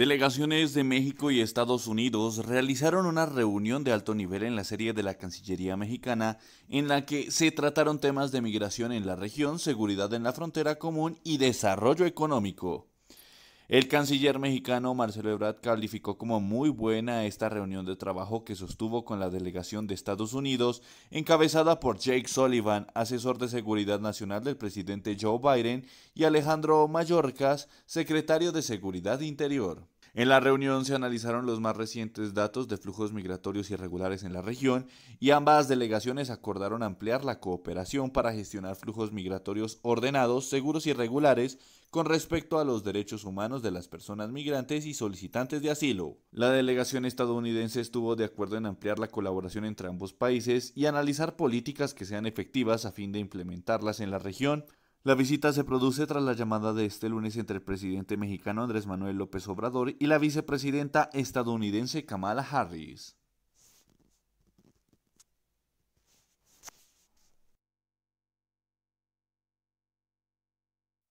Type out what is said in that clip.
Delegaciones de México y Estados Unidos realizaron una reunión de alto nivel en la serie de la Cancillería mexicana en la que se trataron temas de migración en la región, seguridad en la frontera común y desarrollo económico. El canciller mexicano Marcelo Ebrard calificó como muy buena esta reunión de trabajo que sostuvo con la delegación de Estados Unidos, encabezada por Jake Sullivan, asesor de seguridad nacional del presidente Joe Biden, y Alejandro Mayorkas, secretario de Seguridad Interior. En la reunión se analizaron los más recientes datos de flujos migratorios irregulares en la región y ambas delegaciones acordaron ampliar la cooperación para gestionar flujos migratorios ordenados, seguros y regulares con respecto a los derechos humanos de las personas migrantes y solicitantes de asilo. La delegación estadounidense estuvo de acuerdo en ampliar la colaboración entre ambos países y analizar políticas que sean efectivas a fin de implementarlas en la región la visita se produce tras la llamada de este lunes entre el presidente mexicano Andrés Manuel López Obrador y la vicepresidenta estadounidense Kamala Harris.